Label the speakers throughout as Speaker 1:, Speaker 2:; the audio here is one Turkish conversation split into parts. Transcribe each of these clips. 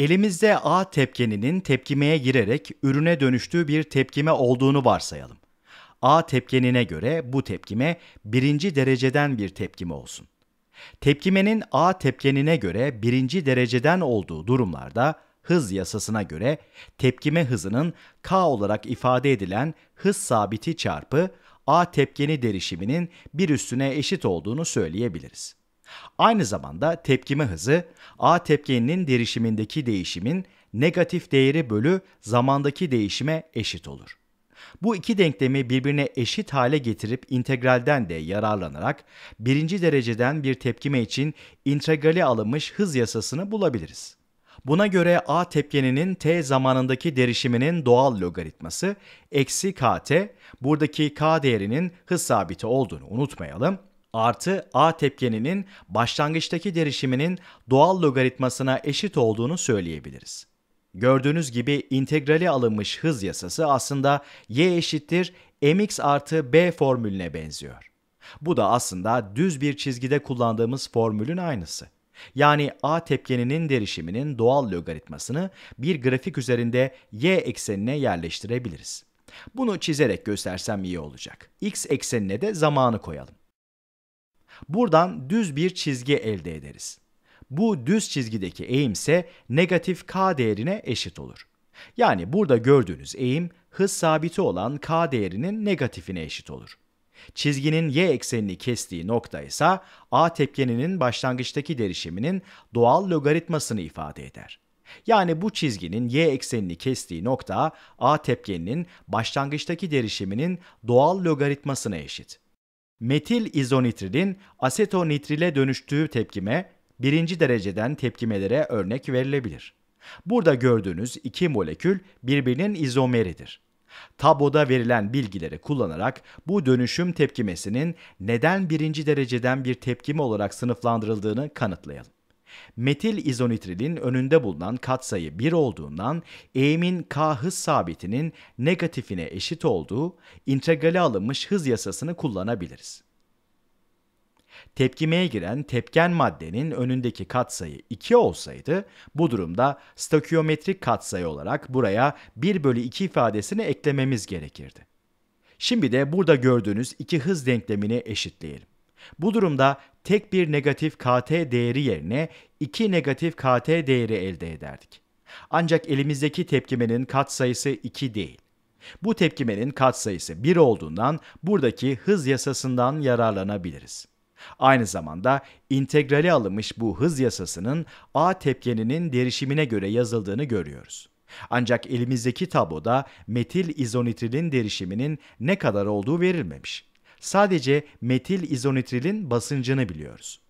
Speaker 1: Elimizde A tepkeninin tepkimeye girerek ürüne dönüştüğü bir tepkime olduğunu varsayalım. A tepkenine göre bu tepkime birinci dereceden bir tepkime olsun. Tepkimenin A tepkenine göre birinci dereceden olduğu durumlarda hız yasasına göre tepkime hızının k olarak ifade edilen hız sabiti çarpı a tepkeni derişiminin bir üstüne eşit olduğunu söyleyebiliriz. Aynı zamanda tepkime hızı A tepkeninin derişimindeki değişimin negatif değeri bölü zamandaki değişime eşit olur. Bu iki denklemi birbirine eşit hale getirip integralden de yararlanarak birinci dereceden bir tepkime için integrali alınmış hız yasasını bulabiliriz. Buna göre A tepkeninin t zamanındaki derişiminin doğal logaritması eksi kt, buradaki k değerinin hız sabiti olduğunu unutmayalım, artı A tepkeninin başlangıçtaki derişiminin doğal logaritmasına eşit olduğunu söyleyebiliriz. Gördüğünüz gibi integrali alınmış hız yasası aslında y eşittir mx artı b formülüne benziyor. Bu da aslında düz bir çizgide kullandığımız formülün aynısı. Yani a tepkeninin derişiminin doğal logaritmasını bir grafik üzerinde y eksenine yerleştirebiliriz. Bunu çizerek göstersem iyi olacak. x eksenine de zamanı koyalım. Buradan düz bir çizgi elde ederiz. Bu düz çizgideki eğimse negatif k değerine eşit olur. Yani burada gördüğünüz eğim hız sabiti olan k değerinin negatifine eşit olur. Çizginin y eksenini kestiği nokta ise a tepkeninin başlangıçtaki derişiminin doğal logaritmasını ifade eder. Yani bu çizginin y eksenini kestiği nokta a tepkeninin başlangıçtaki derişiminin doğal logaritmasına eşit metil izonitridin asetonitrile dönüştüğü tepkime birinci dereceden tepkimelere örnek verilebilir. Burada gördüğünüz iki molekül birbirinin izomeridir. Taboda verilen bilgileri kullanarak bu dönüşüm tepkimesinin neden birinci dereceden bir tepkime olarak sınıflandırıldığını kanıtlayalım. Metil izonitrilin önünde bulunan katsayı 1 olduğundan eğimin k hız sabitinin negatifine eşit olduğu integrale alınmış hız yasasını kullanabiliriz. Tepkimeye giren tepken maddenin önündeki katsayı 2 olsaydı bu durumda stakyometrik katsayı olarak buraya 1 bölü 2 ifadesini eklememiz gerekirdi. Şimdi de burada gördüğünüz iki hız denklemini eşitleyelim. Bu durumda tek bir negatif KT değeri yerine iki negatif KT değeri elde ederdik. Ancak elimizdeki tepkimenin katsayısı 2 değil. Bu tepkimenin katsayısı 1 olduğundan buradaki hız yasasından yararlanabiliriz. Aynı zamanda integrali alınmış bu hız yasasının A tepkeninin derişimine göre yazıldığını görüyoruz. Ancak elimizdeki tabloda metil izonitrilin derişiminin ne kadar olduğu verilmemiş sadece metil izonitrilin basıncını biliyoruz.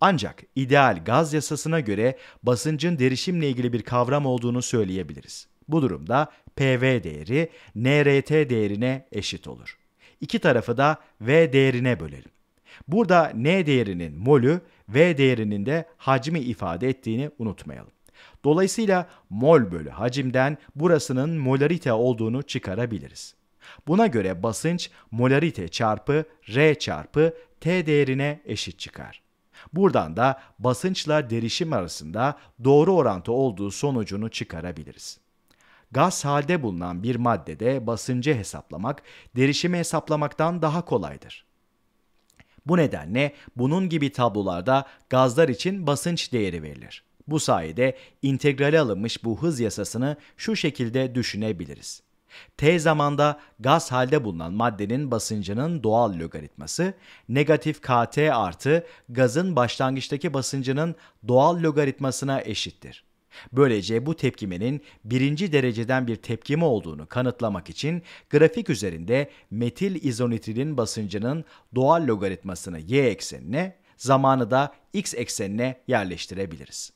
Speaker 1: Ancak ideal gaz yasasına göre basıncın derişimle ilgili bir kavram olduğunu söyleyebiliriz. Bu durumda PV değeri NRT değerine eşit olur. İki tarafı da V değerine bölelim. Burada N değerinin molü, V değerinin de hacmi ifade ettiğini unutmayalım. Dolayısıyla mol bölü hacimden burasının molarite olduğunu çıkarabiliriz. Buna göre basınç molarite çarpı R çarpı T değerine eşit çıkar. Buradan da basınçla derişim arasında doğru orantı olduğu sonucunu çıkarabiliriz. Gaz halde bulunan bir maddede basıncı hesaplamak derişimi hesaplamaktan daha kolaydır. Bu nedenle bunun gibi tablolarda gazlar için basınç değeri verilir. Bu sayede integrale alınmış bu hız yasasını şu şekilde düşünebiliriz. T zamanda gaz halde bulunan maddenin basıncının doğal logaritması, negatif kt artı gazın başlangıçtaki basıncının doğal logaritmasına eşittir. Böylece bu tepkimenin birinci dereceden bir tepkime olduğunu kanıtlamak için grafik üzerinde metil izonitrilin basıncının doğal logaritmasını y eksenine, zamanı da x eksenine yerleştirebiliriz.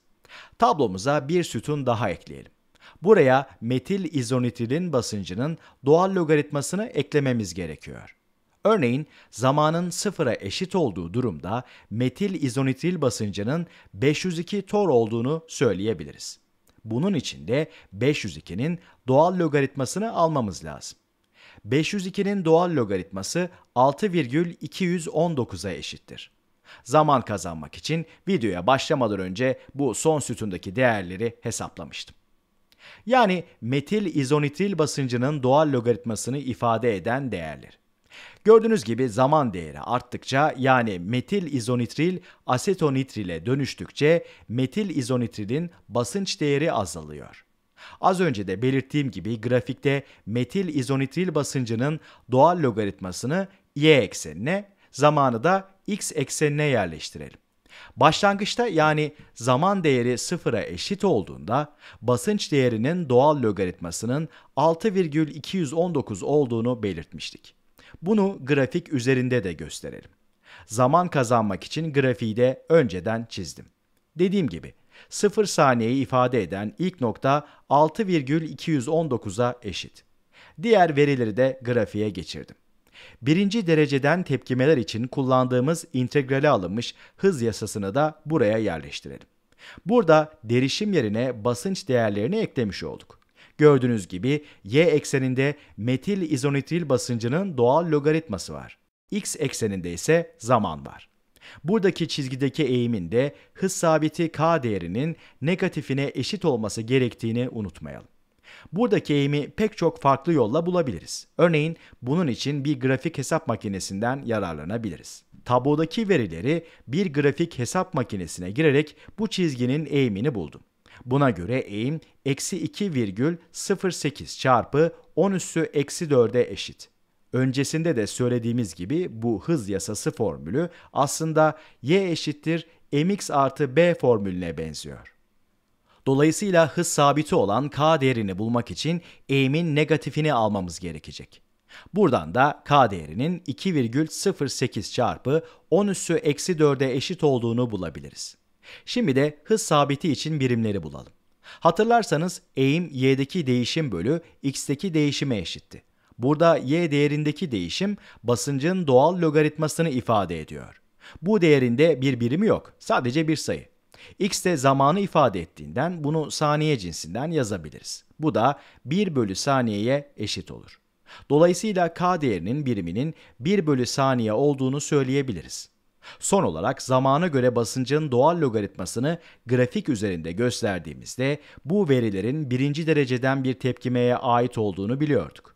Speaker 1: Tablomuza bir sütun daha ekleyelim. Buraya metil izonitilin basıncının doğal logaritmasını eklememiz gerekiyor. Örneğin zamanın sıfıra eşit olduğu durumda metil izonitil basıncının 502 tor olduğunu söyleyebiliriz. Bunun için de 502'nin doğal logaritmasını almamız lazım. 502'nin doğal logaritması 6,219'a eşittir. Zaman kazanmak için videoya başlamadan önce bu son sütundaki değerleri hesaplamıştım. Yani metil izonitril basıncının doğal logaritmasını ifade eden değerler. Gördüğünüz gibi zaman değeri arttıkça yani metil izonitril asetonitrile dönüştükçe metil izonitrilin basınç değeri azalıyor. Az önce de belirttiğim gibi grafikte metil izonitril basıncının doğal logaritmasını y eksenine, zamanı da x eksenine yerleştirelim. Başlangıçta yani zaman değeri sıfıra eşit olduğunda basınç değerinin doğal logaritmasının 6,219 olduğunu belirtmiştik. Bunu grafik üzerinde de gösterelim. Zaman kazanmak için grafiği de önceden çizdim. Dediğim gibi 0 saniyeyi ifade eden ilk nokta 6,219'a eşit. Diğer verileri de grafiğe geçirdim. Birinci dereceden tepkimeler için kullandığımız integrale alınmış hız yasasını da buraya yerleştirelim. Burada derişim yerine basınç değerlerini eklemiş olduk. Gördüğünüz gibi y ekseninde metil izonitril basıncının doğal logaritması var. X ekseninde ise zaman var. Buradaki çizgideki eğimin de hız sabiti k değerinin negatifine eşit olması gerektiğini unutmayalım. Buradaki eğimi pek çok farklı yolla bulabiliriz. Örneğin bunun için bir grafik hesap makinesinden yararlanabiliriz. Tablodaki verileri bir grafik hesap makinesine girerek bu çizginin eğimini buldum. Buna göre eğim eksi 2,08 çarpı 10 üssü eksi 4'e eşit. Öncesinde de söylediğimiz gibi bu hız yasası formülü aslında y eşittir mx artı b formülüne benziyor. Dolayısıyla hız sabiti olan k değerini bulmak için eğimin negatifini almamız gerekecek. Buradan da k değerinin 2,08 çarpı 10 üssü eksi 4'e eşit olduğunu bulabiliriz. Şimdi de hız sabiti için birimleri bulalım. Hatırlarsanız eğim y'deki değişim bölü x'teki değişime eşitti. Burada y değerindeki değişim basıncın doğal logaritmasını ifade ediyor. Bu değerinde bir birimi yok, sadece bir sayı. X de zamanı ifade ettiğinden bunu saniye cinsinden yazabiliriz. Bu da 1 bölü saniyeye eşit olur. Dolayısıyla k değerinin biriminin 1 bölü saniye olduğunu söyleyebiliriz. Son olarak zamana göre basıncın doğal logaritmasını grafik üzerinde gösterdiğimizde bu verilerin birinci dereceden bir tepkimeye ait olduğunu biliyorduk.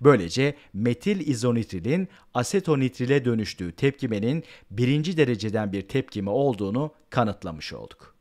Speaker 1: Böylece metil izonitrilin asetonitrile dönüştüğü tepkimenin birinci dereceden bir tepkime olduğunu kanıtlamış olduk.